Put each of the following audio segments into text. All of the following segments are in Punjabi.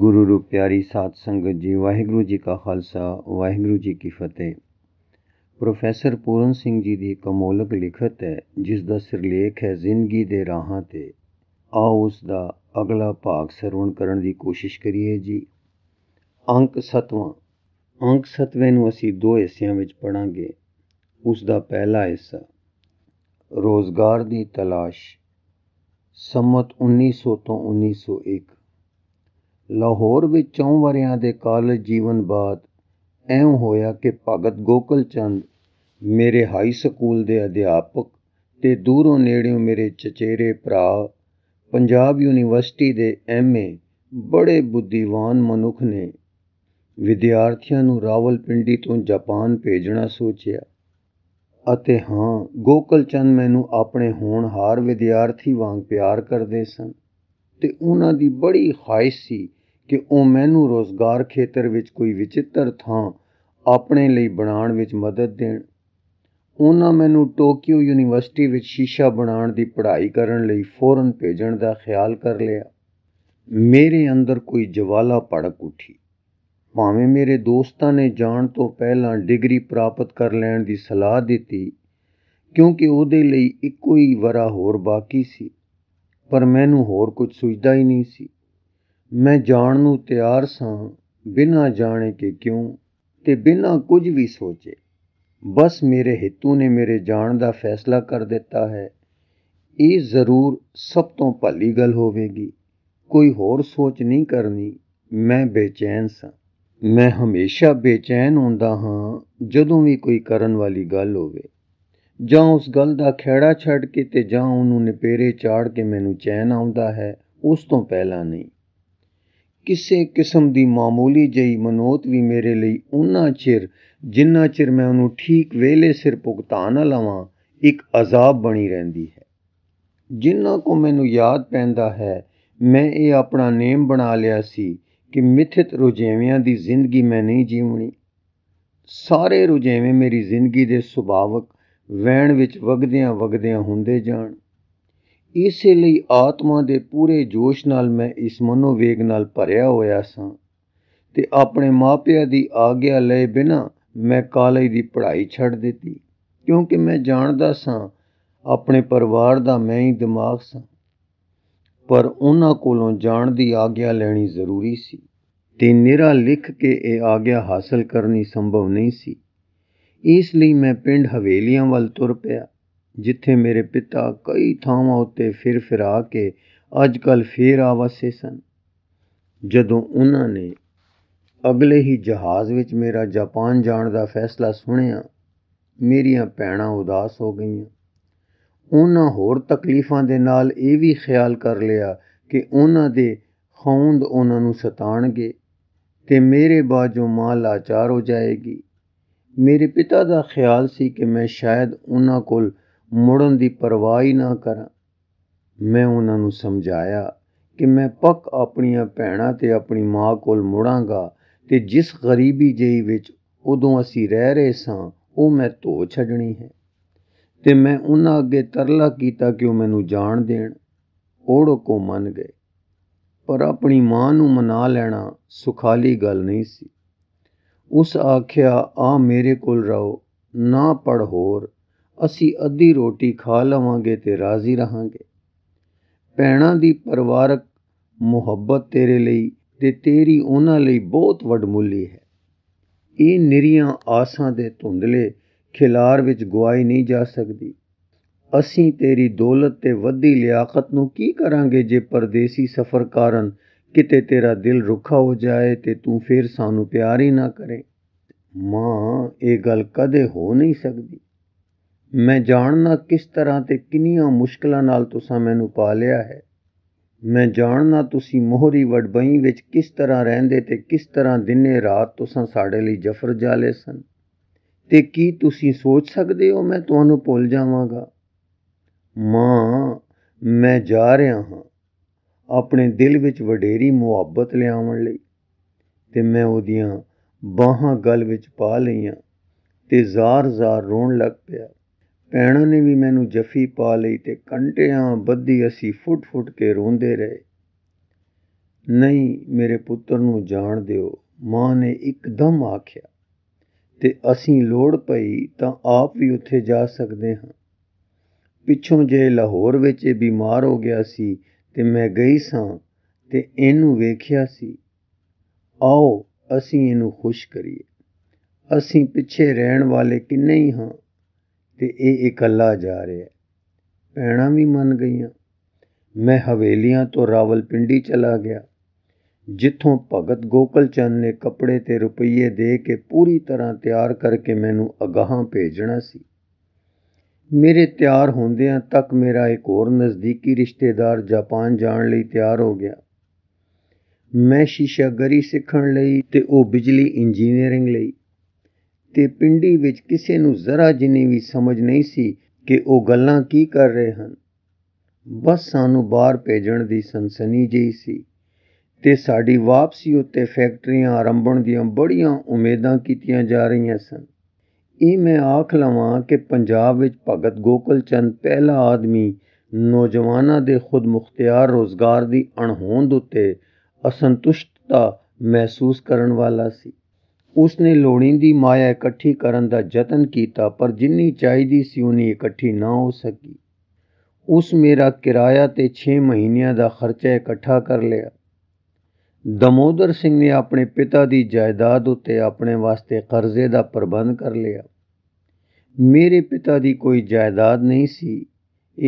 ਗੁਰੂ ਰੂਪ ਪਿਆਰੀ ਸਾਧ ਸੰਗਤ ਜੀ ਵਾਹਿਗੁਰੂ ਜੀ ਕਾ ਖਾਲਸਾ ਵਾਹਿਗੁਰੂ ਜੀ ਕੀ ਫਤਿਹ ਪ੍ਰੋਫੈਸਰ ਪੂਰਨ ਸਿੰਘ ਜੀ ਦੀ ਕਮੋਲਕ ਲਿਖਤ ਹੈ ਜਿਸ ਦਾ ਸਿਰਲੇਖ ਹੈ ਜ਼ਿੰਦਗੀ ਦੇ ਰਾਹਾਂ ਤੇ ਆਓ ਉਸ ਦਾ ਅਗਲਾ ਭਾਗ ਸਰਵਣ ਕਰਨ ਦੀ ਕੋਸ਼ਿਸ਼ ਕਰੀਏ ਜੀ ਅੰਕ 7ਵਾਂ ਅੰਕ 7ਵੇਂ ਨੂੰ ਅਸੀਂ ਦੋ ਹਿੱਸਿਆਂ ਵਿੱਚ ਪੜਾਂਗੇ ਉਸ ਦਾ ਪਹਿਲਾ ਹਿੱਸਾ ਰੋਜ਼ਗਾਰ ਦੀ ਤਲਾਸ਼ ਸੰਮਤ 1900 ਤੋਂ 1901 ਲਾਹੌਰ ਵਿੱਚ ਚੌਂ ਵਰਿਆਂ ਦੇ ਕਾਲਜ ਜੀਵਨ ਬਾਅਦ ਇਉਂ ਹੋਇਆ ਕਿ ਭਗਤ ਗੋਕਲ ਚੰਦ ਮੇਰੇ ਹਾਈ ਸਕੂਲ ਦੇ ਅਧਿਆਪਕ ਤੇ ਦੂਰੋਂ ਨੇੜਿਓਂ ਮੇਰੇ ਚਚੇਰੇ ਭਰਾ ਪੰਜਾਬ ਯੂਨੀਵਰਸਿਟੀ ਦੇ ਐਮਏ ਬੜੇ ਬੁੱਧੀਵਾਨ ਮਨੁੱਖ ਨੇ ਵਿਦਿਆਰਥੀਆਂ ਨੂੰ ਰਾਵਲਪਿੰਡੀ ਤੋਂ ਜਾਪਾਨ ਭੇਜਣਾ ਸੋਚਿਆ ਅਤੇ ਹਾਂ ਗੋਕਲ ਚੰਦ ਮੈਨੂੰ ਆਪਣੇ ਹੋਣਹਾਰ ਵਿਦਿਆਰਥੀ ਵਾਂਗ ਪਿਆਰ ਕਰਦੇ ਸਨ ਤੇ ਉਹਨਾਂ ਦੀ ਬੜੀ ਖਾਇਸੀ ਸੀ ਕਿ ਉਹ ਮੈਨੂੰ ਰੋਜ਼ਗਾਰ ਖੇਤਰ ਵਿੱਚ ਕੋਈ ਵਿਚਿੱਤਰ ਥਾਂ ਆਪਣੇ ਲਈ ਬਣਾਉਣ ਵਿੱਚ ਮਦਦ ਦੇਣ ਉਹਨਾਂ ਮੈਨੂੰ ਟੋਕੀਓ ਯੂਨੀਵਰਸਿਟੀ ਵਿੱਚ ਸ਼ੀਸ਼ਾ ਬਣਾਉਣ ਦੀ ਪੜ੍ਹਾਈ ਕਰਨ ਲਈ ਫੌਰਨ ਭੇਜਣ ਦਾ ਖਿਆਲ ਕਰ ਲਿਆ ਮੇਰੇ ਅੰਦਰ ਕੋਈ ਜਵਾਲਾ ਭੜਕ ਉੱਠੀ ਭਾਵੇਂ ਮੇਰੇ ਦੋਸਤਾਂ ਨੇ ਜਾਣ ਤੋਂ ਪਹਿਲਾਂ ਡਿਗਰੀ ਪ੍ਰਾਪਤ ਕਰ ਲੈਣ ਦੀ ਸਲਾਹ ਦਿੱਤੀ ਕਿਉਂਕਿ ਉਹਦੇ ਲਈ ਇੱਕੋ ਹੀ ਵਰਾ ਹੋਰ ਬਾਕੀ ਸੀ ਪਰ ਮੈਨੂੰ ਹੋਰ ਕੁਝ ਸੁਝਦਾ ਹੀ ਨਹੀਂ ਸੀ ਮੈਂ ਜਾਣ ਨੂੰ ਤਿਆਰ ਸਾਂ ਬਿਨਾਂ ਜਾਣੇ ਕਿ ਕਿਉਂ ਤੇ ਬਿਨਾਂ ਕੁਝ ਵੀ ਸੋਚੇ ਬਸ ਮੇਰੇ ਹਿੱਤੂ ਨੇ ਮੇਰੇ ਜਾਣ ਦਾ ਫੈਸਲਾ ਕਰ ਦਿੱਤਾ ਹੈ ਇਹ ਜ਼ਰੂਰ ਸਭ ਤੋਂ ਭਲੀ ਗੱਲ ਹੋਵੇਗੀ ਕੋਈ ਹੋਰ ਸੋਚ ਨਹੀਂ ਕਰਨੀ ਮੈਂ ਬੇਚੈਨ ਸਾਂ ਮੈਂ ਹਮੇਸ਼ਾ ਬੇਚੈਨ ਹੁੰਦਾ ਹਾਂ ਜਦੋਂ ਵੀ ਕੋਈ ਕਰਨ ਵਾਲੀ ਗੱਲ ਹੋਵੇ ਜਾਂ ਉਸ ਗੱਲ ਦਾ ਖਿਹੜਾ ਛੱਡ ਕੇ ਤੇ ਜਾਂ ਉਹਨੂੰ ਨਿਪੇਰੇ ਚਾੜ ਕੇ ਮੈਨੂੰ ਚੈਨ ਆਉਂਦਾ ਹੈ ਉਸ ਤੋਂ ਪਹਿਲਾਂ ਨਹੀਂ ਕਿਸੇ ਕਿਸਮ ਦੀ ਮਾਮੂਲੀ ਜਈ ਮਨੋਤ ਵੀ ਮੇਰੇ ਲਈ ਉਹਨਾ ਚਿਰ ਜਿੰਨਾ ਚਿਰ ਮੈਂ ਉਹਨੂੰ ਠੀਕ ਵੇਲੇ ਸਿਰ ਭੁਗਤਾਨ ਨਾ ਲਵਾਂ ਇੱਕ ਅਜ਼ਾਬ ਬਣੀ ਰਹਿੰਦੀ ਹੈ ਜਿੰਨਾ ਕੋ ਮੈਨੂੰ ਯਾਦ ਪੈਂਦਾ ਹੈ ਮੈਂ ਇਹ ਆਪਣਾ ਨੇਮ ਬਣਾ ਲਿਆ ਸੀ ਕਿ ਮਿੱਥਿਤ ਰੁਝੇਵਿਆਂ ਦੀ ਜ਼ਿੰਦਗੀ ਮੈਂ ਨਹੀਂ ਜੀਵਣੀ ਸਾਰੇ ਰੁਝੇਵੇਂ ਮੇਰੀ ਜ਼ਿੰਦਗੀ ਦੇ ਸੁਭਾਵਕ ਵਹਿਣ ਵਿੱਚ ਵਗਦਿਆਂ ਵਗਦਿਆਂ ਹੁੰਦੇ ਜਾਣ ਇਸੇ ਲਈ ਆਤਮਾ ਦੇ ਪੂਰੇ ਜੋਸ਼ ਨਾਲ ਮੈਂ ਇਸ ਮਨੋਵੇਗ ਨਾਲ ਭਰਿਆ ਹੋਇਆ ਸਾਂ ਤੇ ਆਪਣੇ ਮਾਪਿਆਂ ਦੀ ਆਗਿਆ ਲਏ ਬਿਨਾ ਮੈਂ ਕਾਲਜ ਦੀ ਪੜ੍ਹਾਈ ਛੱਡ ਦਿੱਤੀ ਕਿਉਂਕਿ ਮੈਂ ਜਾਣਦਾ ਸਾਂ ਆਪਣੇ ਪਰਿਵਾਰ ਦਾ ਮੈਂ ਹੀ ਦਿਮਾਗ ਸਾਂ ਪਰ ਉਹਨਾਂ ਕੋਲੋਂ ਜਾਣ ਦੀ ਆਗਿਆ ਲੈਣੀ ਜ਼ਰੂਰੀ ਸੀ ਤੇ ਨਿਰਾ ਲਿਖ ਕੇ ਇਹ ਆਗਿਆ ਹਾਸਲ ਕਰਨੀ ਸੰਭਵ ਨਹੀਂ ਸੀ ਇਸ ਲਈ ਮੈਂ ਪਿੰਡ ਹਵੇਲੀਆਂ ਵੱਲ ਤੁਰ ਪਿਆ ਜਿੱਥੇ ਮੇਰੇ ਪਿਤਾ ਕਈ ਥਾਵਾਂ ਉੱਤੇ ਫਿਰ ਫਿਰਾ ਕੇ ਅੱਜ ਕੱਲ ਫੇਰ ਆਵਸੇ ਸਨ ਜਦੋਂ ਉਹਨਾਂ ਨੇ ਅਗਲੇ ਹੀ ਜਹਾਜ਼ ਵਿੱਚ ਮੇਰਾ ਜਾਪਾਨ ਜਾਣ ਦਾ ਫੈਸਲਾ ਸੁਣਿਆ ਮੇਰੀਆਂ ਭੈਣਾਂ ਉਦਾਸ ਹੋ ਗਈਆਂ ਉਹਨਾਂ ਹੋਰ ਤਕਲੀਫਾਂ ਦੇ ਨਾਲ ਇਹ ਵੀ ਖਿਆਲ ਕਰ ਲਿਆ ਕਿ ਉਹਨਾਂ ਦੇ ਖੌਂਦ ਉਹਨਾਂ ਨੂੰ ਸਤਾਣਗੇ ਤੇ ਮੇਰੇ ਬਾਜੋਂ ਮਾਂ ਲਾਚਾਰ ਹੋ ਜਾਏਗੀ ਮੇਰੇ ਪਿਤਾ ਦਾ ਖਿਆਲ ਸੀ ਕਿ ਮੈਂ ਸ਼ਾਇਦ ਉਹਨਾਂ ਕੋਲ ਮੁੜਨ ਦੀ ਪਰਵਾਹ ਹੀ ਨਾ ਕਰਾਂ ਮੈਂ ਉਹਨਾਂ ਨੂੰ ਸਮਝਾਇਆ ਕਿ ਮੈਂ ਪੱਕ ਆਪਣੀਆਂ ਭੈਣਾਂ ਤੇ ਆਪਣੀ ਮਾਂ ਕੋਲ ਮੁੜਾਂਗਾ ਤੇ ਜਿਸ ਗਰੀਬੀ ਜਈ ਵਿੱਚ ਉਦੋਂ ਅਸੀਂ ਰਹਿ ਰਹੇ ਸਾਂ ਉਹ ਮੈਂ ਧੋ ਛੱਡਣੀ ਹੈ ਤੇ ਮੈਂ ਉਹਨਾਂ ਅੱਗੇ ਤਰਲਾ ਕੀਤਾ ਕਿ ਉਹ ਮੈਨੂੰ ਜਾਣ ਦੇਣ ਓੜੋ ਕੋ ਮੰਨ ਗਏ ਪਰ ਆਪਣੀ ਮਾਂ ਨੂੰ ਮਨਾ ਲੈਣਾ ਸੁਖਾਲੀ ਗੱਲ ਨਹੀਂ ਸੀ ਉਸ ਆਖਿਆ ਆ ਮੇਰੇ ਕੋਲ ਰਹੋ ਨਾ ਪੜ ਹੋਰ ਅਸੀਂ ਅੱਧੀ ਰੋਟੀ ਖਾ ਲਵਾਂਗੇ ਤੇ ਰਾਜ਼ੀ ਰਹਾਂਗੇ ਪੈਣਾ ਦੀ ਪਰਿਵਾਰਕ ਮੁਹੱਬਤ ਤੇਰੇ ਲਈ ਤੇ ਤੇਰੀ ਉਹਨਾਂ ਲਈ ਬਹੁਤ ਮੁੱਲੀ ਹੈ ਇਹ ਨਿਰੀਆਂ ਆਸਾਂ ਦੇ ਧੁੰਦਲੇ ਖਿਲਾਰ ਵਿੱਚ ਗਵਾਈ ਨਹੀਂ ਜਾ ਸਕਦੀ ਅਸੀਂ ਤੇਰੀ ਦੌਲਤ ਤੇ ਵੱਧੀ ਲਿਆਕਤ ਨੂੰ ਕੀ ਕਰਾਂਗੇ ਜੇ ਪਰਦੇਸੀ ਸਫ਼ਰ ਕਾਰਨ ਕਿਤੇ ਤੇਰਾ ਦਿਲ ਰੁੱਖਾ ਹੋ ਜਾਏ ਤੇ ਤੂੰ ਫੇਰ ਸਾਨੂੰ ਪਿਆਰ ਹੀ ਨਾ ਕਰੇ ਮਾਂ ਇਹ ਗੱਲ ਕਦੇ ਹੋ ਨਹੀਂ ਸਕਦੀ ਮੈਂ ਜਾਣਨਾ ਕਿਸ ਤਰ੍ਹਾਂ ਤੇ ਕਿੰਨੀਆਂ ਮੁਸ਼ਕਲਾਂ ਨਾਲ ਤੁਸੀਂ ਮੈਨੂੰ ਪਾ ਲਿਆ ਹੈ ਮੈਂ ਜਾਣਨਾ ਤੁਸੀਂ ਮੋਹਰੀ ਵਡਬਈ ਵਿੱਚ ਕਿਸ ਤਰ੍ਹਾਂ ਰਹਿੰਦੇ ਤੇ ਕਿਸ ਤਰ੍ਹਾਂ ਦਿਨੇ ਰਾਤ ਤੁਸੀਂ ਸਾਡੇ ਲਈ ਜਫਰ ਜਾਲੇ ਸਨ ਤੇ ਕੀ ਤੁਸੀਂ ਸੋਚ ਸਕਦੇ ਹੋ ਮੈਂ ਤੁਹਾਨੂੰ ਭੁੱਲ ਜਾਵਾਂਗਾ ਮਾਂ ਮੈਂ ਜਾ ਰਿਹਾ ਹਾਂ ਆਪਣੇ ਦਿਲ ਵਿੱਚ ਵਡੇਰੀ ਮੁਹੱਬਤ ਲਿਆਉਣ ਲਈ ਤੇ ਮੈਂ ਉਹਦੀਆਂ ਬਾਹਾਂ ਗਲ ਵਿੱਚ ਪਾ ਲਈਆਂ ਤੇ ਜ਼ਾਰ-ਜ਼ਾਰ ਰੋਣ ਲੱਗ ਪਿਆ ਭੈਣਾਂ ਨੇ ਵੀ ਮੈਨੂੰ ਜੱਫੀ ਪਾ ਲਈ ਤੇ ਕੰਟਿਆਂ ਬੱਧੀ ਅਸੀਂ ਫੁੱਟ-ਫੁੱਟ ਕੇ ਰੋਂਦੇ ਰਹੇ ਨਹੀਂ ਮੇਰੇ ਪੁੱਤਰ ਨੂੰ ਜਾਣ ਦਿਓ ਮਾਂ ਨੇ ਇੱਕਦਮ ਆਖਿਆ ਤੇ ਅਸੀਂ ਲੋੜ ਪਈ ਤਾਂ ਆਪ ਵੀ ਉੱਥੇ ਜਾ ਸਕਦੇ ਹਾਂ ਪਿੱਛੋਂ ਜੇ ਲਾਹੌਰ ਵਿੱਚ ਇਹ ਬਿਮਾਰ ਹੋ ਗਿਆ ਸੀ ਤੇ ਮੈਂ ਗਈ ਸਾਂ ਤੇ ਇਹਨੂੰ ਵੇਖਿਆ ਸੀ ਆਓ ਅਸੀਂ ਇਹਨੂੰ ਖੁਸ਼ ਕਰੀਏ ਅਸੀਂ ਪਿੱਛੇ ਰਹਿਣ ਵਾਲੇ ਕਿੰਨੇ ਹੀ ਹਾਂ ਤੇ ਇਹ ਇਕੱਲਾ ਜਾ ਰਿਹਾ ਪੈਣਾ ਵੀ ਮੰਨ ਗਈਆਂ ਮੈਂ ਹਵੇਲੀਆਂ ਤੋਂ ਰਾਵਲਪਿੰਡੀ ਚਲਾ ਗਿਆ ਜਿੱਥੋਂ ਭਗਤ ਗੋਕਲ ਚੰਦ ਨੇ ਕੱਪੜੇ ਤੇ ਰੁਪਈਏ ਦੇ ਕੇ ਪੂਰੀ ਤਰ੍ਹਾਂ ਤਿਆਰ ਕਰਕੇ ਮੈਨੂੰ ਅਗਾਹਾਂ ਭੇਜਣਾ ਸੀ ਮੇਰੇ ਤਿਆਰ ਹੁੰਦਿਆਂ ਤੱਕ ਮੇਰਾ ਇੱਕ ਹੋਰ ਨਜ਼ਦੀਕੀ ਰਿਸ਼ਤੇਦਾਰ ਜਾਪਾਨ ਜਾਣ ਲਈ ਤਿਆਰ ਹੋ ਗਿਆ ਮੈਂ ਸ਼ੀਸ਼ਾਗਰੀ ਸਿੱਖਣ ਲਈ ਤੇ ਉਹ ਬਿਜਲੀ ਇੰਜੀਨੀਅਰਿੰਗ ਲਈ ਤੇ ਪਿੰਡੀ ਵਿੱਚ ਕਿਸੇ ਨੂੰ ਜ਼ਰਾ ਜਿੰਨੀ ਵੀ ਸਮਝ ਨਹੀਂ ਸੀ ਕਿ ਉਹ ਗੱਲਾਂ ਕੀ ਕਰ ਰਹੇ ਹਨ ਬਸ ਸਾਨੂੰ ਬਾਹਰ ਭੇਜਣ ਦੀ ਸਨਸਨੀ ਜਈ ਸੀ ਤੇ ਸਾਡੀ ਵਾਪਸੀ ਉੱਤੇ ਫੈਕਟਰੀਆਂ ਆਰੰਭਣ ਦੀਆਂ ਬੜੀਆਂ ਉਮੀਦਾਂ ਕੀਤੀਆਂ ਜਾ ਰਹੀਆਂ ਸਨ ਇਹ ਮੈਂ ਆਖ ਲਵਾਂ ਕਿ ਪੰਜਾਬ ਵਿੱਚ ਭਗਤ ਗੋਕਲ ਚੰਦ ਪਹਿਲਾ ਆਦਮੀ ਨੌਜਵਾਨਾਂ ਦੇ ਖੁਦਮੁਖਤਿਆਰ ਰੋਜ਼ਗਾਰ ਦੀ ਅਣਹੋਂਦ ਉੱਤੇ ਅਸੰਤੁਸ਼ਟਤਾ ਮਹਿਸੂਸ ਕਰਨ ਵਾਲਾ ਸੀ ਉਸ ਨੇ ਲੋੜੀਂਦੀ ਮਾਇਆ ਇਕੱਠੀ ਕਰਨ ਦਾ ਯਤਨ ਕੀਤਾ ਪਰ ਜਿੰਨੀ ਚਾਹੀਦੀ ਸੀ ਉਨੀ ਇਕੱਠੀ ਨਾ ਹੋ ਸਕੀ ਉਸ ਮੇਰਾ ਕਿਰਾਇਆ ਤੇ 6 ਮਹੀਨਿਆਂ ਦਾ ਖਰਚਾ ਇਕੱਠਾ ਕਰ ਲਿਆ ਦਮੋਦਰ ਸਿੰਘ ਨੇ ਆਪਣੇ ਪਿਤਾ ਦੀ ਜਾਇਦਾਦ ਉੱਤੇ ਆਪਣੇ ਵਾਸਤੇ ਕਰਜ਼ੇ ਦਾ ਪ੍ਰਬੰਧ ਕਰ ਲਿਆ ਮੇਰੇ ਪਿਤਾ ਦੀ ਕੋਈ ਜਾਇਦਾਦ ਨਹੀਂ ਸੀ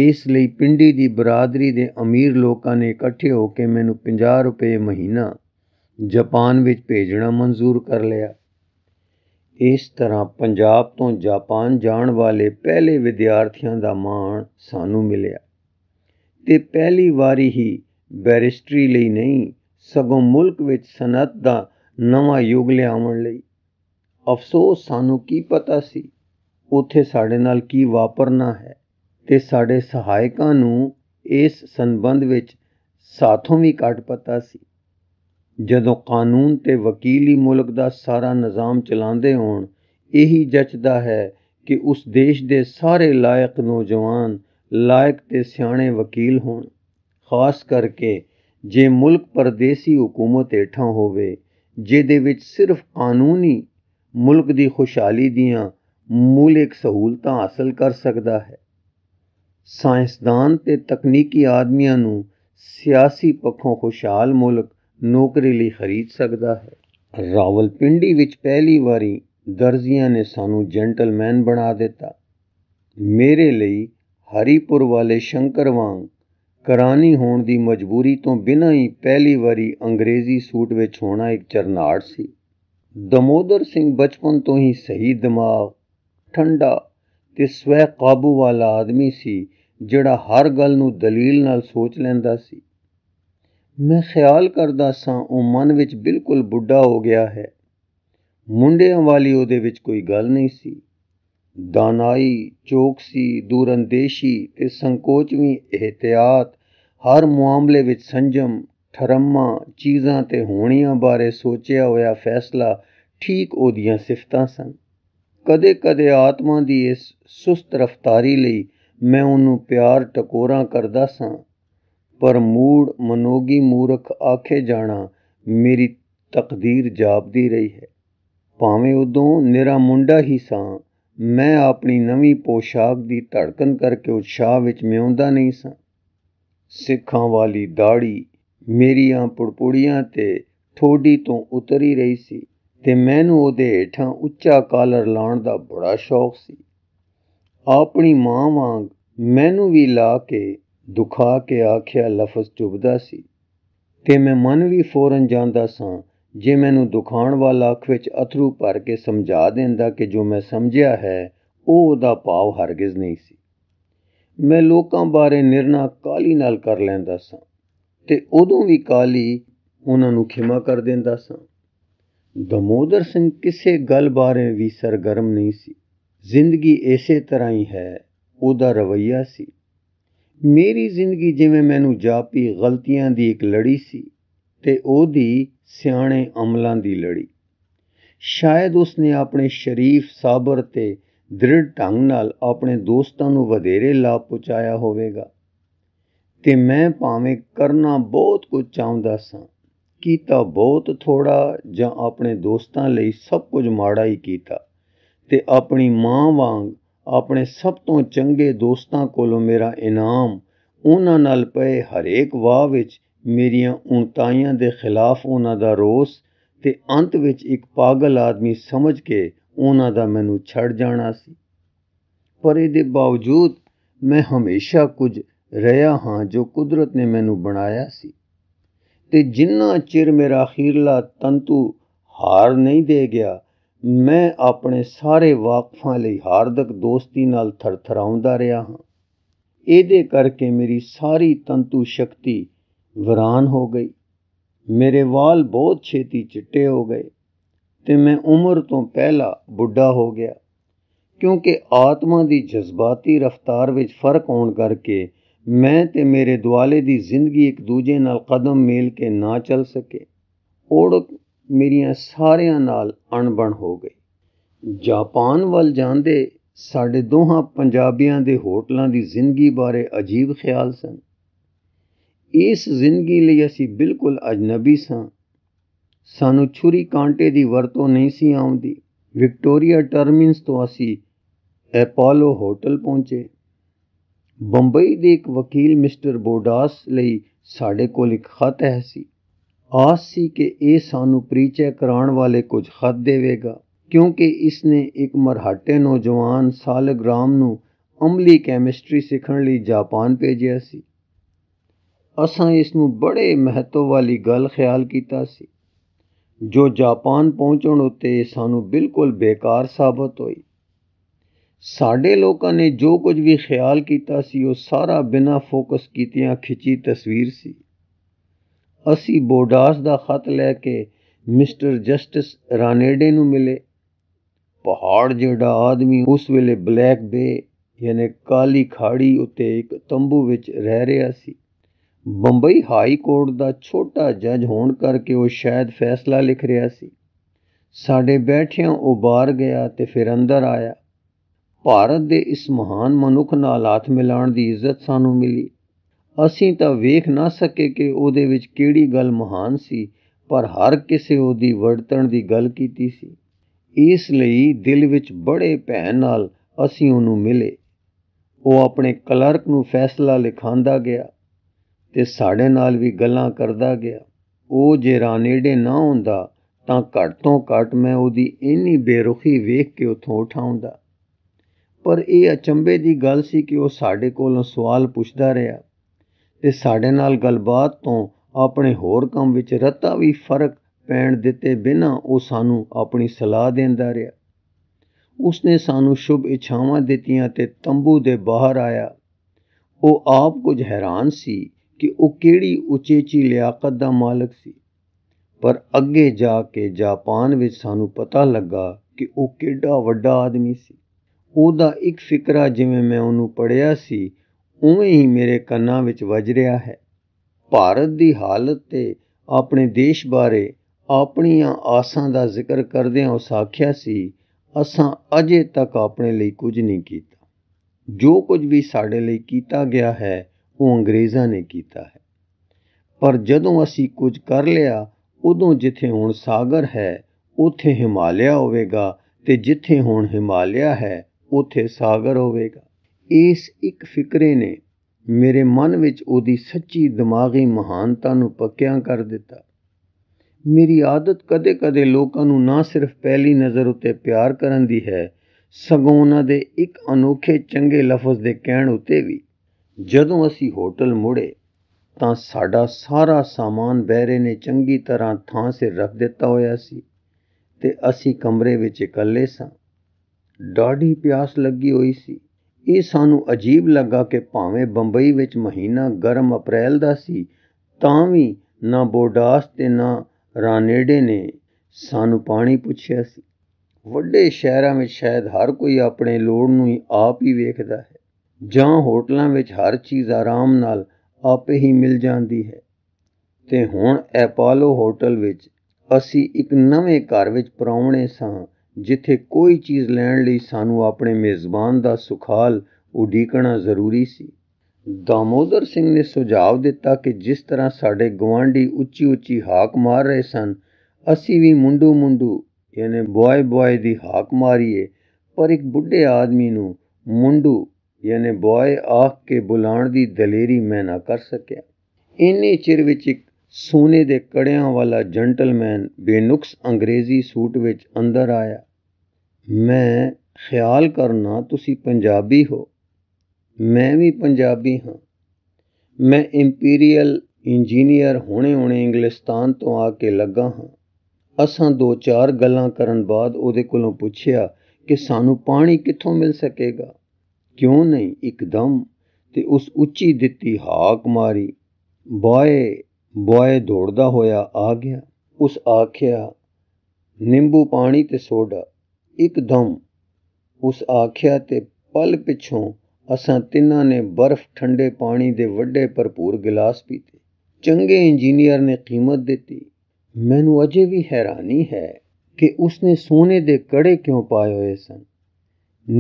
ਇਸ ਲਈ ਪਿੰਡੀ ਦੀ ਬਰਾਦਰੀ ਦੇ ਅਮੀਰ ਲੋਕਾਂ ਨੇ ਇਕੱਠੇ ਹੋ ਕੇ ਮੈਨੂੰ 50 ਰੁਪਏ ਮਹੀਨਾ ਜਾਪਾਨ ਵਿੱਚ ਭੇਜਣਾ ਮਨਜ਼ੂਰ ਕਰ ਲਿਆ ਇਸ ਤਰ੍ਹਾਂ ਪੰਜਾਬ ਤੋਂ ਜਾਪਾਨ ਜਾਣ ਵਾਲੇ ਪਹਿਲੇ ਵਿਦਿਆਰਥੀਆਂ ਦਾ ਮਾਣ ਸਾਨੂੰ ਮਿਲਿਆ ਤੇ ਪਹਿਲੀ ਵਾਰੀ ਹੀ ਬੈਰਿਸਟਰੀ ਲਈ ਨਹੀਂ ਸਗੋਂ ਮੁਲਕ ਵਿੱਚ ਸਨਤ ਦਾ ਨਵਾਂ ਯੁੱਗ ਲਿਆਉਣ ਲਈ ਅਫਸੋਸ ਸਾਨੂੰ ਕੀ ਪਤਾ ਸੀ ਉੱਥੇ ਸਾਡੇ ਨਾਲ ਕੀ ਵਾਪਰਨਾ ਹੈ ਤੇ ਸਾਡੇ ਸਹਾਇਕਾਂ ਨੂੰ ਇਸ ਸੰਬੰਧ ਵਿੱਚ ਸਾਥੋਂ ਵੀ ਘੱਟ ਪਤਾ ਸੀ ਜਦੋਂ ਕਾਨੂੰਨ ਤੇ ਵਕੀਲ ਹੀ ਮੁਲਕ ਦਾ ਸਾਰਾ ਨਿਜ਼ਾਮ ਚਲਾਉਂਦੇ ਹੋਣ ਇਹੀ ਜੱਜਦਾ ਹੈ ਕਿ ਉਸ ਦੇਸ਼ ਦੇ ਸਾਰੇ ਲਾਇਕ ਨੌਜਵਾਨ ਲਾਇਕ ਤੇ ਸਿਆਣੇ ਵਕੀਲ ਹੋਣ ਖਾਸ ਕਰਕੇ ਜੇ ਮੁਲਕ ਪਰਦੇਸੀ ਹਕੂਮਤ ਹੇਠਾਂ ਹੋਵੇ ਜਿਹਦੇ ਵਿੱਚ ਸਿਰਫ ਕਾਨੂੰਨੀ ਮੁਲਕ ਦੀ ਖੁਸ਼ਹਾਲੀ ਦੀਆਂ ਮੂਲਿਕ ਸਹੂਲਤਾਂ ਹਾਸਲ ਕਰ ਸਕਦਾ ਹੈ ਸਾਇੰਸਦਾਨ ਤੇ ਤਕਨੀਕੀ ਆਦਮੀਆਂ ਨੂੰ ਸਿਆਸੀ ਪੱਖੋਂ ਖੁਸ਼ਹਾਲ ਮੁਲਕ ਨੌਕਰੀ ਲਈ ਖਰੀਦ ਸਕਦਾ ਹੈ ਰਾਵਲਪਿੰਡੀ ਵਿੱਚ ਪਹਿਲੀ ਵਾਰੀ ਦਰਜ਼ੀਆਂ ਨੇ ਸਾਨੂੰ ਜੈਂਟਲਮੈਨ ਬਣਾ ਦਿੱਤਾ ਮੇਰੇ ਲਈ ਹਰੀਪੁਰ ਵਾਲੇ ਸ਼ੰਕਰ ਵਾਂਗ ਕਰਾਨੀ ਹੋਣ ਦੀ ਮਜਬੂਰੀ ਤੋਂ ਬਿਨਾਂ ਹੀ ਪਹਿਲੀ ਵਾਰੀ ਅੰਗਰੇਜ਼ੀ ਸੂਟ ਵਿੱਚ ਹੋਣਾ ਇੱਕ ਚਰਨਾੜ ਸੀ ਦਮੋਦਰ ਸਿੰਘ ਬਚਪਨ ਤੋਂ ਹੀ ਸਹੀ ਦਿਮਾਗ ਠੰਡਾ ਤੇ ਸਵੈ ਕਾਬੂ ਵਾਲਾ ਆਦਮੀ ਸੀ ਜਿਹੜਾ ਹਰ ਗੱਲ ਨੂੰ ਦਲੀਲ ਨਾਲ ਸੋਚ ਲੈਂਦਾ ਸੀ ਮੈਂ ਖਿਆਲ ਕਰਦਾ ਸਾਂ ਉਹ ਮਨ ਵਿੱਚ ਬਿਲਕੁਲ ਬੁੱਢਾ ਹੋ ਗਿਆ ਹੈ ਮੁੰਡਿਆਂ ਵਾਲੀ ਉਹਦੇ ਵਿੱਚ ਕੋਈ ਗੱਲ ਨਹੀਂ ਸੀ ਦਾਨਾਈ ਚੋਕਸੀ ਦੂਰੰਦੇਸ਼ੀ ਤੇ ਸੰਕੋਚਵੀਂ ਇhtiyat ਹਰ ਮਾਮਲੇ ਵਿੱਚ ਸੰਜਮ ਠਰਮਾ ਚੀਜ਼ਾਂ ਤੇ ਹੋਣੀਆਂ ਬਾਰੇ ਸੋਚਿਆ ਹੋਇਆ ਫੈਸਲਾ ਠੀਕ ਉਹਦੀਆਂ ਸਿਫਤਾਂ ਸਨ ਕਦੇ-ਕਦੇ ਆਤਮਾ ਦੀ ਇਸ ਸੁਸਤ ਰਫਤਾਰੀ ਲਈ ਮੈਂ ਉਹਨੂੰ ਪਿਆਰ ਟਕੋਰਾਂ ਕਰਦਾ ਸਾਂ ਪਰ ਮੂੜ ਮਨੋਗੀ ਮੂਰਖ ਆਖੇ ਜਾਣਾ ਮੇਰੀ ਤਕਦੀਰ ਜਾਪਦੀ ਰਹੀ ਹੈ ਭਾਵੇਂ ਉਦੋਂ ਨਿਰਾ ਮੁੰਡਾ ਹੀ ਸਾਂ ਮੈਂ ਆਪਣੀ ਨਵੀਂ ਪੋਸ਼ਾਕ ਦੀ ਧੜਕਨ ਕਰਕੇ ਉਤਸ਼ਾਹ ਵਿੱਚ ਮਿਉਂਦਾ ਨਹੀਂ ਸਾਂ ਸਿੱਖਾਂ ਵਾਲੀ ਦਾੜੀ ਮੇਰੀਆਂ ਪੁੜਪੁੜੀਆਂ ਤੇ ਥੋੜੀ ਤੋਂ ਉਤਰੀ ਰਹੀ ਸੀ ਤੇ ਮੈਨੂੰ ਉਹਦੇ ਹੇਠਾਂ ਉੱਚਾ ਕਾਲਰ ਲਾਉਣ ਦਾ ਬੜਾ ਸ਼ੌਕ ਸੀ ਆਪਣੀ ਮਾਂ ਵਾਂਗ ਮੈਨੂੰ ਵੀ ਲਾ ਕੇ ਦੁਖਾ ਕੇ ਆਖਿਆ ਲਫ਼ਜ਼ ਚੁਬਦਾ ਸੀ ਤੇ ਮੈਂ ਮਨ ਵੀ ਫੌਰਨ ਜਾਂਦਾ ਸਾਂ ਜੇ ਮੈਨੂੰ ਦੁਖਾਣ ਵਾਲਾ ਅੱਖ ਵਿੱਚ ਅਥਰੂ ਭਰ ਕੇ ਸਮਝਾ ਦਿੰਦਾ ਕਿ ਜੋ ਮੈਂ ਸਮਝਿਆ ਹੈ ਉਹ ਉਹਦਾ ਭਾਵ ਹਰਗਿਜ਼ ਨਹੀਂ ਸੀ ਮੈਂ ਲੋਕਾਂ ਬਾਰੇ ਨਿਰਣਾ ਕਾਲੀ ਨਾਲ ਕਰ ਲੈਂਦਾ ਸਾਂ ਤੇ ਉਦੋਂ ਵੀ ਕਾਲੀ ਉਹਨਾਂ ਨੂੰ ਖਿਮਾ ਕਰ ਦਿੰਦਾ ਸਾਂ ਦਮੋਦਰ ਸਿੰਘ ਕਿਸੇ ਗੱਲ ਬਾਰੇ ਵੀ ਸਰਗਰਮ ਨਹੀਂ ਸੀ ਜ਼ਿੰਦਗੀ ਐਸੇ ਤਰ੍ਹਾਂ ਹੀ ਹੈ ਉਹਦਾ ਰਵਈਆ ਸੀ ਮੇਰੀ ਜ਼ਿੰਦਗੀ ਜਿਵੇਂ ਮੈਨੂੰ ਜਾਪੀ ਗਲਤੀਆਂ ਦੀ ਇੱਕ ਲੜੀ ਸੀ ਤੇ ਉਹਦੀ ਸਿਆਣੇ ਅਮਲਾਂ ਦੀ ਲੜੀ ਸ਼ਾਇਦ ਉਸਨੇ ਆਪਣੇ ਸ਼ਰੀਫ ਸਾਬਰ ਤੇ ਦ੍ਰਿੜ ਢੰਗ ਨਾਲ ਆਪਣੇ ਦੋਸਤਾਂ ਨੂੰ ਵਧੇਰੇ ਲਾਭ ਪਹੁੰਚਾਇਆ ਹੋਵੇਗਾ ਤੇ ਮੈਂ ਭਾਵੇਂ ਕਰਨਾ ਬਹੁਤ ਕੁਝ ਚਾਹੁੰਦਾ ਸਾਂ ਕੀਤਾ ਬਹੁਤ ਥੋੜਾ ਜਾਂ ਆਪਣੇ ਦੋਸਤਾਂ ਲਈ ਸਭ ਕੁਝ ਮਾੜਾ ਹੀ ਕੀਤਾ ਤੇ ਆਪਣੀ ਮਾਂ ਵਾਂਗ ਆਪਣੇ ਸਭ ਤੋਂ ਚੰਗੇ ਦੋਸਤਾਂ ਕੋਲੋਂ ਮੇਰਾ ਇਨਾਮ ਉਹਨਾਂ ਨਾਲ ਪਏ ਹਰੇਕ ਵਾਹ ਵਿੱਚ ਮੇਰੀਆਂ ਉਣਤਾਈਆਂ ਦੇ ਖਿਲਾਫ ਉਹਨਾਂ ਦਾ ਰੋਸ ਤੇ ਅੰਤ ਵਿੱਚ ਇੱਕ ਪਾਗਲ ਆਦਮੀ ਸਮਝ ਕੇ ਉਹਨਾਂ ਦਾ ਮੈਨੂੰ ਛੱਡ ਜਾਣਾ ਸੀ ਪਰ ਇਹਦੇ ਬਾਵਜੂਦ ਮੈਂ ਹਮੇਸ਼ਾ ਕੁਝ ਰਿਹਾ ਹਾਂ ਜੋ ਕੁਦਰਤ ਨੇ ਮੈਨੂੰ ਬਣਾਇਆ ਸੀ ਤੇ ਜਿੰਨਾ ਚਿਰ ਮੇਰਾ ਅਖੀਰਲਾ ਤੰਤੂ ਹਾਰ ਨਹੀਂ ਦੇ ਗਿਆ ਮੈਂ ਆਪਣੇ ਸਾਰੇ ਵਾਕਫਾਂ ਲਈ ਹਾਰਦਕ ਦੋਸਤੀ ਨਾਲ ਥਰਥਰਾਉਂਦਾ ਰਿਹਾ ਹਾਂ ਇਹਦੇ ਕਰਕੇ ਮੇਰੀ ਸਾਰੀ ਤੰਤੂ ਸ਼ਕਤੀ ਵਿਰਾਨ ਹੋ ਗਈ ਮੇਰੇ ਵਾਲ ਬਹੁਤ ਛੇਤੀ ਚਿੱਟੇ ਹੋ ਗਏ ਤੇ ਮੈਂ ਉਮਰ ਤੋਂ ਪਹਿਲਾਂ ਬੁੱਢਾ ਹੋ ਗਿਆ ਕਿਉਂਕਿ ਆਤਮਾ ਦੀ ਜਜ਼ਬਾਤੀ ਰਫ਼ਤਾਰ ਵਿੱਚ ਫਰਕ ਹੋਣ ਕਰਕੇ ਮੈਂ ਤੇ ਮੇਰੇ ਦੁਆਲੇ ਦੀ ਜ਼ਿੰਦਗੀ ਇੱਕ ਦੂਜੇ ਨਾਲ ਕਦਮ ਮੇਲ ਕੇ ਨਾ ਚੱਲ ਸਕੇ ਔੜ ਮੇਰੀਆਂ ਸਾਰਿਆਂ ਨਾਲ ਅਣਬਣ ਹੋ ਗਈ ਜਾਪਾਨ ਵੱਲ ਜਾਂਦੇ ਸਾਡੇ ਦੋਹਾਂ ਪੰਜਾਬੀਆਂ ਦੇ ਹੋਟਲਾਂ ਦੀ ਜ਼ਿੰਦਗੀ ਬਾਰੇ ਅਜੀਬ ਖਿਆਲ ਸਨ ਇਸ ਜ਼ਿੰਦਗੀ ਲਈ ਅਸੀਂ ਬਿਲਕੁਲ ਅਜਨਬੀ ਸਾਂ ਸਾਨੂੰ ਛੁਰੀ ਕਾਂਟੇ ਦੀ ਵਰਤੋਂ ਨਹੀਂ ਸੀ ਆਉਂਦੀ ਵਿਕਟੋਰੀਆ ਟਰਮਿਨਸ ਤੋਂ ਅਸੀਂ ਐਪੋਲੋ ਹੋਟਲ ਪਹੁੰਚੇ ਬੰਬਈ ਦੇ ਇੱਕ ਵਕੀਲ ਮਿਸਟਰ ਬੋਡਾਸ ਲਈ ਸਾਡੇ ਕੋਲ ਇੱਕ ਖਤ ਹੈ ਸੀ ਆਸ ਸੀ ਕਿ ਇਹ ਸਾਨੂੰ ਪ੍ਰੀਚੇ ਕਰਾਉਣ ਵਾਲੇ ਕੁਝ ਖਤ ਦੇਵੇਗਾ ਕਿਉਂਕਿ ਇਸ ਨੇ ਇੱਕ ਮਰਹਾਟੇ ਨੌਜਵਾਨ ਸਾਲਗ੍ਰਾਮ ਨੂੰ ਅਮਲੀ ਕੈਮਿਸਟਰੀ ਸਿੱਖਣ ਲਈ ਜਾਪਾਨ ਭੇਜਿਆ ਸੀ ਅਸਾਂ ਇਸ ਨੂੰ ਬੜੇ ਮਹੱਤਵ ਵਾਲੀ ਗੱਲ ਖਿਆਲ ਕੀਤਾ ਸੀ ਜੋ ਜਾਪਾਨ ਪਹੁੰਚਣ ਉਤੇ ਸਾਨੂੰ ਬਿਲਕੁਲ ਬੇਕਾਰ ਸਾਬਤ ਹੋਈ ਸਾਡੇ ਲੋਕਾਂ ਨੇ ਜੋ ਕੁਝ ਵੀ ਖਿਆਲ ਕੀਤਾ ਸੀ ਉਹ ਸਾਰਾ ਬਿਨਾਂ ਫੋਕਸ ਕੀਤੀਆਂ ਖਿੱਚੀ ਤਸਵੀਰ ਸੀ ਅਸੀਂ ਬੋਡਾਸ ਦਾ ਖਤ ਲੈ ਕੇ ਮਿਸਟਰ ਜਸਟਿਸ ਰਾਨੇਡੇ ਨੂੰ ਮਿਲੇ ਪਹਾੜ ਜਿਹੜਾ ਆਦਮੀ ਉਸ ਵੇਲੇ ਬਲੈਕ ਬੇ ਯਾਨੀ ਕਾਲੀ ਖਾੜੀ ਉੱਤੇ ਇੱਕ ਤੰਬੂ ਵਿੱਚ ਰਹਿ ਰਿਹਾ ਸੀ ਬੰਬਈ ਹਾਈ ਕੋਰਟ ਦਾ ਛੋਟਾ ਜੱਜ ਹੋਣ ਕਰਕੇ ਉਹ ਸ਼ਾਇਦ ਫੈਸਲਾ ਲਿਖ ਰਿਹਾ ਸੀ ਸਾਡੇ ਬੈਠਿਆਂ ਉਹ ਬਾਹਰ ਗਿਆ ਤੇ ਫਿਰ ਅੰਦਰ ਆਇਆ ਭਾਰਤ ਦੇ ਇਸ ਮਹਾਨ ਮਨੁੱਖ ਨਾਲ ਹੱਥ ਮਿਲਾਉਣ ਦੀ ਇੱਜ਼ਤ ਸਾਨੂੰ ਮਿਲੀ ਅਸੀਂ ਤਾਂ ਵੇਖ ਨਾ ਸਕੇ ਕਿ ਉਹਦੇ ਵਿੱਚ ਕਿਹੜੀ ਗੱਲ ਮਹਾਨ ਸੀ ਪਰ ਹਰ ਕਿਸੇ ਉਹਦੀ ਵਰਤਣ ਦੀ ਗੱਲ ਕੀਤੀ ਸੀ ਇਸ ਲਈ ਦਿਲ ਵਿੱਚ ਬੜੇ ਭੈਣ ਨਾਲ ਅਸੀਂ ਉਹਨੂੰ ਮਿਲੇ ਉਹ ਆਪਣੇ ਕਲਰਕ ਨੂੰ ਫੈਸਲਾ ਲਿਖਾਂਦਾ ਗਿਆ ਤੇ ਸਾਡੇ ਨਾਲ ਵੀ ਗੱਲਾਂ ਕਰਦਾ ਗਿਆ ਉਹ ਜੇ ਰਾਨੇੜੇ ਨਾ ਹੁੰਦਾ ਤਾਂ ਘੱਟ ਤੋਂ ਘੱਟ ਮੈਂ ਉਹਦੀ ਇੰਨੀ ਬੇਰੁਖੀ ਵੇਖ ਕੇ ਉਥੋਂ ਉਠਾਉਂਦਾ ਪਰ ਇਹ ਅਚੰਬੇ ਦੀ ਗੱਲ ਸੀ ਕਿ ਉਹ ਸਾਡੇ ਕੋਲੋਂ ਸਵਾਲ ਪੁੱਛਦਾ ਰਿਹਾ ਤੇ ਸਾਡੇ ਨਾਲ ਗੱਲਬਾਤ ਤੋਂ ਆਪਣੇ ਹੋਰ ਕੰਮ ਵਿੱਚ ਰਤਾ ਵੀ ਫਰਕ ਪੈਣ ਦਿੱਤੇ ਬਿਨਾਂ ਉਹ ਸਾਨੂੰ ਆਪਣੀ ਸਲਾਹ ਦਿੰਦਾ ਰਿਹਾ ਉਸਨੇ ਸਾਨੂੰ ਸ਼ੁਭ ਇਛਾਵਾਂ ਦਿੱਤੀਆਂ ਤੇ ਤੰਬੂ ਦੇ ਬਾਹਰ ਆਇਆ ਉਹ ਆਪ ਕੁਝ ਹੈਰਾਨ ਸੀ ਕਿ ਉਹ ਕਿਹੜੀ ਉਚੇਚੀ ਲਿਆਕਤ ਦਾ ਮਾਲਕ ਸੀ ਪਰ ਅੱਗੇ ਜਾ ਕੇ ਜਾਪਾਨ ਵਿੱਚ ਸਾਨੂੰ ਪਤਾ ਲੱਗਾ ਕਿ ਉਹ ਕਿੱਡਾ ਵੱਡਾ ਆਦਮੀ ਸੀ ਉਹਦਾ ਇੱਕ ਫਿਕਰਾ ਜਿਵੇਂ ਮੈਂ ਉਹਨੂੰ ਪੜਿਆ ਸੀ ਉਵੇਂ ਹੀ ਮੇਰੇ ਕੰਨਾਂ ਵਿੱਚ ਵੱਜ ਰਿਹਾ ਹੈ ਭਾਰਤ ਦੀ ਹਾਲਤ ਤੇ ਆਪਣੇ ਦੇਸ਼ ਬਾਰੇ ਆਪਣੀਆਂ ਆਸਾਂ ਦਾ ਜ਼ਿਕਰ ਹਾਂ ਉਸ ਆਖਿਆ ਸੀ ਅਸਾਂ ਅਜੇ ਤੱਕ ਆਪਣੇ ਲਈ ਕੁਝ ਨਹੀਂ ਕੀਤਾ ਜੋ ਕੁਝ ਵੀ ਸਾਡੇ ਲਈ ਕੀਤਾ ਗਿਆ ਹੈ ਉਹ ਅੰਗਰੇਜ਼ਾਂ ਨੇ ਕੀਤਾ ਹੈ ਪਰ ਜਦੋਂ ਅਸੀਂ ਕੁਝ ਕਰ ਲਿਆ ਉਦੋਂ ਜਿੱਥੇ ਹੁਣ ਸਾਗਰ ਹੈ ਉਥੇ ਹਿਮਾਲਿਆ ਹੋਵੇਗਾ ਤੇ ਜਿੱਥੇ ਹੁਣ ਹਿਮਾਲਿਆ ਹੈ ਉਥੇ ਸਾਗਰ ਹੋਵੇਗਾ ਇਸ ਇੱਕ ਫ਼ਿਕਰੇ ਨੇ ਮੇਰੇ ਮਨ ਵਿੱਚ ਉਹਦੀ ਸੱਚੀ ਦਿਮਾਗੀ ਮਹਾਨਤਾ ਨੂੰ ਪੱਕਿਆਂ ਕਰ ਦਿੱਤਾ ਮੇਰੀ ਆਦਤ ਕਦੇ-ਕਦੇ ਲੋਕਾਂ ਨੂੰ ਨਾ ਸਿਰਫ ਪਹਿਲੀ ਨਜ਼ਰ ਉੱਤੇ ਪਿਆਰ ਕਰਨ ਦੀ ਹੈ ਸਗੋਂ ਉਹਨਾਂ ਦੇ ਇੱਕ ਅਨੋਖੇ ਚੰਗੇ ਲਫ਼ਜ਼ ਦੇ ਕਹਿਣ ਉੱਤੇ ਵੀ ਜਦੋਂ ਅਸੀਂ ਹੋਟਲ ਮੁੜੇ ਤਾਂ ਸਾਡਾ ਸਾਰਾ ਸਾਮਾਨ ਬਹਿਰੇ ਨੇ ਚੰਗੀ ਤਰ੍ਹਾਂ ਥਾਂ 'ਤੇ ਰੱਖ ਦਿੱਤਾ ਹੋਇਆ ਸੀ ਤੇ ਅਸੀਂ ਕਮਰੇ ਵਿੱਚ ਇਕੱਲੇ ਸਾਂ ਡਾਢੀ ਪਿਆਸ ਲੱਗੀ ਹੋਈ ਸੀ ਇਹ ਸਾਨੂੰ ਅਜੀਬ ਲੱਗਾ ਕਿ ਭਾਵੇਂ ਬੰਬਈ ਵਿੱਚ ਮਹੀਨਾ ਗਰਮ ਅਪ੍ਰੈਲ ਦਾ ਸੀ ਤਾਂ ਵੀ ਨਾ ਬੋਡਾਸ ਤੇ ਨਾ ਰਾਨੇੜੇ ਨੇ ਸਾਨੂੰ ਪਾਣੀ ਪੁੱਛਿਆ ਸੀ ਵੱਡੇ ਸ਼ਹਿਰਾਂ ਵਿੱਚ ਸ਼ਾਇਦ ਹਰ ਕੋਈ ਆਪਣੇ ਲੋੜ ਨੂੰ ਹੀ ਆਪ ਹੀ ਵੇਖਦਾ ਹੈ ਜਾਂ ਹੋਟਲਾਂ ਵਿੱਚ ਹਰ ਚੀਜ਼ ਆਰਾਮ ਨਾਲ ਆਪੇ ਹੀ ਮਿਲ ਜਾਂਦੀ ਹੈ ਤੇ ਹੁਣ ਐਪੋਲੋ ਹੋਟਲ ਵਿੱਚ ਅਸੀਂ ਇੱਕ ਨਵੇਂ ਘਰ ਵਿੱਚ ਪਰੌਣੇ ਸਾਂ ਜਿੱਥੇ ਕੋਈ ਚੀਜ਼ ਲੈਣ ਲਈ ਸਾਨੂੰ ਆਪਣੇ ਮੇਜ਼ਬਾਨ ਦਾ ਸੁਖਾਲ ਉਡੀਕਣਾ ਜ਼ਰੂਰੀ ਸੀ ਦਾਮੋਦਰ ਸਿੰਘ ਨੇ ਸੁਝਾਅ ਦਿੱਤਾ ਕਿ ਜਿਸ ਤਰ੍ਹਾਂ ਸਾਡੇ ਗਵਾਂਢੀ ਉੱਚੀ ਉੱਚੀ ਹਾਕ ਮਾਰ ਰਹੇ ਸਨ ਅਸੀਂ ਵੀ ਮੁੰਡੂ ਮੁੰਡੂ ਯਾਨੀ ਬੋਏ ਬੋਏ ਦੀ ਹਾਕ ਮਾਰੀਏ ਪਰ ਇੱਕ ਬੁੱਢੇ ਆਦਮੀ ਨੂੰ ਮੁੰਡੂ ਯਾਨੀ ਬੋਏ ਆਖ ਕੇ ਬੁਲਾਉਣ ਦੀ ਦਲੇਰੀ ਮੈਂ ਨਾ ਕਰ ਸਕਿਆ ਇੰਨੇ ਚਿਰ ਵਿੱਚ ਇੱਕ ਸੋਨੇ ਦੇ ਕੜਿਆਂ ਵਾਲਾ ਜੈਂਟਲਮੈਨ ਬੇਨੁਕਸ ਅੰਗਰੇਜ਼ੀ ਸੂਟ ਵਿੱਚ ਅੰਦਰ ਆਇਆ। "ਮੈਂ ਖ਼ਿਆਲ ਕਰਨਾ ਤੁਸੀਂ ਪੰਜਾਬੀ ਹੋ।" "ਮੈਂ ਵੀ ਪੰਜਾਬੀ ਹਾਂ। ਮੈਂ ਇੰਪੀਰੀਅਲ ਇੰਜੀਨੀਅਰ ਹੋਣੇ ਹੋਣੇ ਇੰਗਲਿਸਤਾਨ ਤੋਂ ਆ ਕੇ ਲੱਗਾ ਹਾਂ।" ਅਸਾਂ ਦੋ-ਚਾਰ ਗੱਲਾਂ ਕਰਨ ਬਾਅਦ ਉਹਦੇ ਕੋਲੋਂ ਪੁੱਛਿਆ ਕਿ ਸਾਨੂੰ ਪਾਣੀ ਕਿੱਥੋਂ ਮਿਲ ਸਕੇਗਾ। "ਕਿਉਂ ਨਹੀਂ?" ਇੱਕਦਮ ਤੇ ਉਸ ਉੱਚੀ ਦਿੱਤੀ ਹਾਕ ਮਾਰੀ, ਬਾਏ ਬੁਆਏ ਦੌੜਦਾ ਹੋਇਆ ਆ ਗਿਆ ਉਸ ਆਖਿਆ ਨਿੰਬੂ ਪਾਣੀ ਤੇ ਸੋਡਾ ਇੱਕਦਮ ਉਸ ਆਖਿਆ ਤੇ ਪਲ ਪਿਛੋਂ ਅਸਾਂ ਤਿੰਨਾਂ ਨੇ ਬਰਫ਼ ਠੰਡੇ ਪਾਣੀ ਦੇ ਵੱਡੇ ਭਰਪੂਰ ਗਲਾਸ ਪੀਤੇ ਚੰਗੇ ਇੰਜੀਨੀਅਰ ਨੇ ਕੀਮਤ ਦਿੱਤੀ ਮੈਨੂੰ ਅਜੇ ਵੀ ਹੈਰਾਨੀ ਹੈ ਕਿ ਉਸਨੇ ਸੋਨੇ ਦੇ ਕੜੇ ਕਿਉਂ ਪਾਏ ਹੋਏ ਸਨ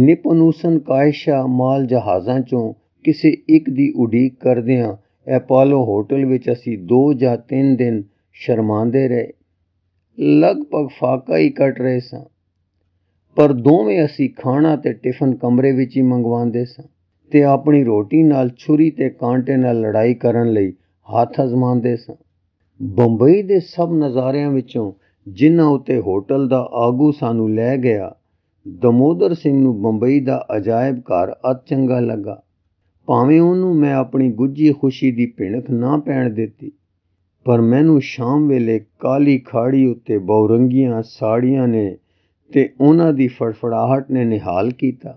ਨਿਪਨੂਸਨ ਕਾਇਸ਼ਾ ਮਾਲ ਜਹਾਜ਼ਾਂ ਚੋਂ ਕਿਸੇ ਇੱਕ ਦੀ ਉਡੀਕ ਕਰਦਿਆਂ ਐਪੋਲੋ ਹੋਟਲ ਵਿੱਚ ਅਸੀਂ 2 ਜਾਂ 3 ਦਿਨ ਸ਼ਰਮਾਂਦੇ ਰਹੇ ਲਗਭਗ ਫਾਕਾ ਹੀ ਕੱਟ ਰਹੇ ਸਾਂ ਪਰ ਦੋਵੇਂ ਅਸੀਂ ਖਾਣਾ ਤੇ ਟਿਫਨ ਕਮਰੇ ਵਿੱਚ ਹੀ ਮੰਗਵਾਉਂਦੇ ਸਾਂ ਤੇ ਆਪਣੀ ਰੋਟੀ ਨਾਲ ਛੁਰੀ ਤੇ ਕਾਂਟੇ ਨਾਲ ਲੜਾਈ ਕਰਨ ਲਈ ਹੱਥ ਅਜ਼ਮਾਉਂਦੇ ਸਾਂ ਬੰਬਈ ਦੇ ਸਭ ਨਜ਼ਾਰਿਆਂ ਵਿੱਚੋਂ ਜਿਨ੍ਹਾਂ ਉਤੇ ਹੋਟਲ ਦਾ ਆਗੂ ਸਾਨੂੰ ਲੈ ਗਿਆ ਦਮੋਦਰ ਸਿੰਘ ਨੂੰ ਬੰਬਈ ਦਾ ਅਜਾਇਬ ਘਰ ਅਤ ਚੰਗਾ ਲੱਗਾ ਭਾਵੇਂ ਉਹਨੂੰ ਮੈਂ ਆਪਣੀ ਗੁੱਜੀ ਖੁਸ਼ੀ ਦੀ ਭਿਣਕ ਨਾ ਪੈਣ ਦਿੱਤੀ ਪਰ ਮੈਨੂੰ ਸ਼ਾਮ ਵੇਲੇ ਕਾਲੀ ਖਾੜੀ ਉੱਤੇ ਬੌਰੰਗੀਆਂ ਸਾੜੀਆਂ ਨੇ ਤੇ ਉਹਨਾਂ ਦੀ ਫੜਫੜਾਹਟ ਨੇ ਨਿਹਾਲ ਕੀਤਾ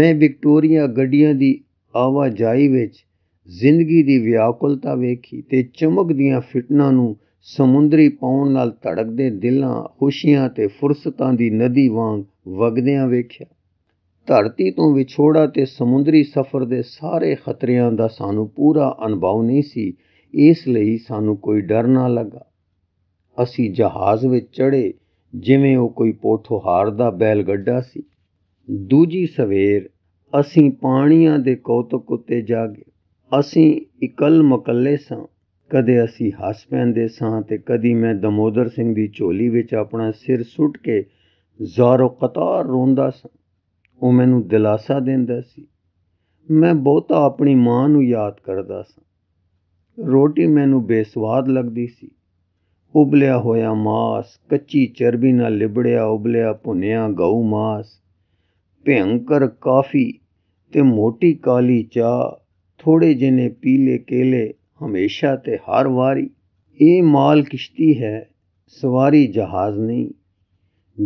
ਮੈਂ ਵਿਕਟੋਰੀਆ ਗੱਡੀਆਂ ਦੀ ਆਵਾਜਾਈ ਵਿੱਚ ਜ਼ਿੰਦਗੀ ਦੀ ਵਿਆਕੁਲਤਾ ਵੇਖੀ ਤੇ ਚਮਕਦੀਆਂ ਫਿਟਨਾਂ ਨੂੰ ਸਮੁੰਦਰੀ ਪੌਣ ਨਾਲ ਧੜਕਦੇ ਦਿਲਾਂ ਖੁਸ਼ੀਆਂ ਤੇ ਫੁਰਸਤਾਂ ਦੀ ਨਦੀ ਵਾਂਗ ਵਗਦਿਆਂ ਵੇਖਿਆ ਧਰਤੀ ਤੋਂ ਵਿਛੋੜਾ ਤੇ ਸਮੁੰਦਰੀ ਸਫ਼ਰ ਦੇ ਸਾਰੇ ਖਤਰਿਆਂ ਦਾ ਸਾਨੂੰ ਪੂਰਾ ਅਨੁਭਵ ਨਹੀਂ ਸੀ ਇਸ ਲਈ ਸਾਨੂੰ ਕੋਈ ਡਰ ਨਾ ਲੱਗਾ ਅਸੀਂ ਜਹਾਜ਼ ਵਿੱਚ ਚੜ੍ਹੇ ਜਿਵੇਂ ਉਹ ਕੋਈ ਪੋਠੋਹਾਰ ਦਾ ਬੈਲ ਗੱਡਾ ਸੀ ਦੂਜੀ ਸਵੇਰ ਅਸੀਂ ਪਾਣੀਆਂ ਦੇ ਕੌਤਕ ਉੱਤੇ ਜਾਗੇ ਅਸੀਂ ਇਕਲ ਮਕੱਲੇ ਸਾਂ ਕਦੇ ਅਸੀਂ ਹੱਸ ਪੈਂਦੇ ਸਾਂ ਤੇ ਕਦੀ ਮੈਂ ਦਮੋਦਰ ਸਿੰਘ ਦੀ ਝੋਲੀ ਵਿੱਚ ਆਪਣਾ ਸਿਰ ਸੁੱਟ ਕੇ ਜ਼ਾਰੋ ਕਤਾਰ ਰੋਂਦਾ ਸਾਂ ਉਹ ਮੈਨੂੰ ਦਿਲਾਸਾ ਦਿੰਦਾ ਸੀ ਮੈਂ ਬਹੁਤਾ ਆਪਣੀ ਮਾਂ ਨੂੰ ਯਾਦ ਕਰਦਾ ਸੀ ਰੋਟੀ ਮੈਨੂੰ ਬੇਸਵਾਦ ਲੱਗਦੀ ਸੀ ਉਬਲਿਆ ਹੋਇਆ ਮਾਸ ਕੱਚੀ ਚਰਬੀ ਨਾਲ ਲਿਬੜਿਆ ਉਬਲਿਆ ਭੁੰਨਿਆ ਗਊ ਮਾਸ ਭਿਆੰਕਰ ਕਾਫੀ ਤੇ ਮੋਟੀ ਕਾਲੀ ਚਾਹ ਥੋੜੇ ਜਿਨੇ ਪੀਲੇ ਕੇਲੇ ਹਮੇਸ਼ਾ ਤੇ ਹਰ ਵਾਰੀ ਇਹ ਮਾਲ ਕਿਸ਼ਤੀ ਹੈ ਸਵਾਰੀ ਜਹਾਜ਼ ਨਹੀਂ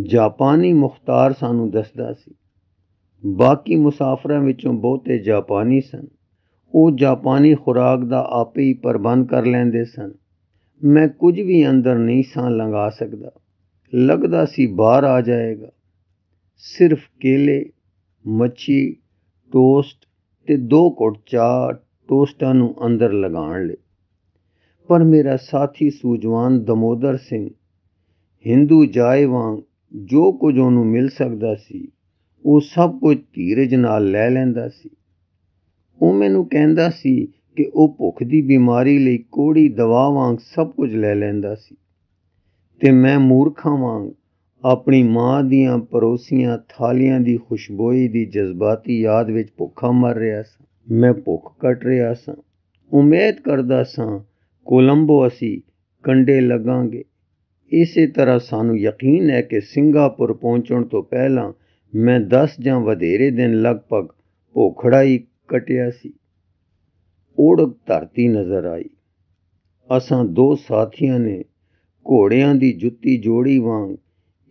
ਜਾਪਾਨੀ ਮੁਖਤਾਰ ਸਾਨੂੰ ਦੱਸਦਾ ਸੀ ਬਾਕੀ ਮੁਸਾਫਰਾਂ ਵਿੱਚੋਂ ਬਹੁਤੇ ਜਾਪਾਨੀ ਸਨ ਉਹ ਜਾਪਾਨੀ ਖੁਰਾਕ ਦਾ ਆਪੇ ਹੀ ਪ੍ਰਬੰਧ ਕਰ ਲੈਂਦੇ ਸਨ ਮੈਂ ਕੁਝ ਵੀ ਅੰਦਰ ਨਹੀਂ ਸਾਂ ਲੰਗਾ ਸਕਦਾ ਲੱਗਦਾ ਸੀ ਬਾਹਰ ਆ ਜਾਏਗਾ ਸਿਰਫ ਕੇਲੇ ਮੱਛੀ ਟੋਸਟ ਤੇ ਦੋ ਕੋਟ ਚਾਹ ਟੋਸਟਾਂ ਨੂੰ ਅੰਦਰ ਲਗਾਉਣ ਲਈ ਪਰ ਮੇਰਾ ਸਾਥੀ ਸੂਜਵਾਨ ਦਮੋਦਰ ਸਿੰਘ ਹਿੰਦੂ ਜਾਏ ਵਾਂਗ ਜੋ ਕੁਝ ਉਹਨੂੰ ਮਿਲ ਸਕਦਾ ਸੀ ਉਹ ਸਭ ਕੁਝ ਧੀਰਜ ਨਾਲ ਲੈ ਲੈਂਦਾ ਸੀ ਉਹ ਮੈਨੂੰ ਕਹਿੰਦਾ ਸੀ ਕਿ ਉਹ ਭੁੱਖ ਦੀ ਬਿਮਾਰੀ ਲਈ ਕੋੜੀ ਦਵਾ ਵਾਂਗ ਸਭ ਕੁਝ ਲੈ ਲੈਂਦਾ ਸੀ ਤੇ ਮੈਂ ਮੂਰਖਾਂ ਵਾਂਗ ਆਪਣੀ ਮਾਂ ਦੀਆਂ ਪਰੋਸੀਆਂ ਥਾਲੀਆਂ ਦੀ ਖੁਸ਼ਬੋਈ ਦੀ ਜਜ਼ਬਾਤੀ ਯਾਦ ਵਿੱਚ ਭੁੱਖਾ ਮਰ ਰਿਹਾ ਸੀ ਮੈਂ ਭੁੱਖ ਕੱਟ ਰਿਹਾ ਸਾਂ ਉਮੀਦ ਕਰਦਾ ਸਾਂ ਕੋਲੰਬੋ ਅਸੀਂ ਕੰਡੇ ਲਗਾਂਗੇ ਇਸੇ ਤਰ੍ਹਾਂ ਸਾਨੂੰ ਯਕੀਨ ਹੈ ਕਿ ਸਿੰਗਾਪੁਰ ਪਹੁੰਚਣ ਤੋਂ ਪਹਿਲਾਂ ਮੈਂ 10 ਜਾਂ ਵਧੇਰੇ ਦਿਨ ਲਗਭਗ ਭੋਖੜਾ ਹੀ ਕਟਿਆ ਸੀ ਓੜਕ ਧਰਤੀ ਨਜ਼ਰ ਆਈ ਅਸਾਂ ਦੋ ਸਾਥੀਆਂ ਨੇ ਘੋੜਿਆਂ ਦੀ ਜੁੱਤੀ ਜੋੜੀ ਵਾਂਗ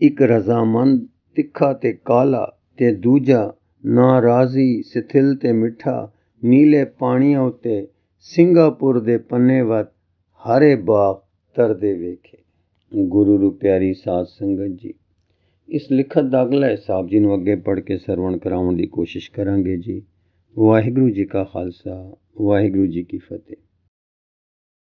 ਇੱਕ ਰਜ਼ਾਮੰਦ ਤਿੱਖਾ ਤੇ ਕਾਲਾ ਤੇ ਦੂਜਾ ਨਾਰਾਜ਼ੀ ਸਥਿਲ ਤੇ ਮਿੱਠਾ ਨੀਲੇ ਪਾਣੀਆਂ ਉੱਤੇ ਸਿੰਗਾਪੁਰ ਦੇ ਪੰਨੇ ਵੱਤ ਹਰੇ ਬਾਗ ਤਰਦੇ ਵੇਖੇ ਗੁਰੂ ਰੂਪਿਆਰੀ ਸਾਧ ਸੰਗਤ ਜੀ ਇਸ ਲਿਖਤ ਦਾ ਅਗਲਾ ਹਿਸਾਬ ਜੀ ਨੂੰ ਅੱਗੇ ਪੜ੍ਹ ਕੇ ਸਰਵਣ ਕਰਾਉਣ ਦੀ ਕੋਸ਼ਿਸ਼ ਕਰਾਂਗੇ ਜੀ ਵਾਹਿਗੁਰੂ ਜੀ ਕਾ ਖਾਲਸਾ ਵਾਹਿਗੁਰੂ ਜੀ ਕੀ ਫਤਿਹ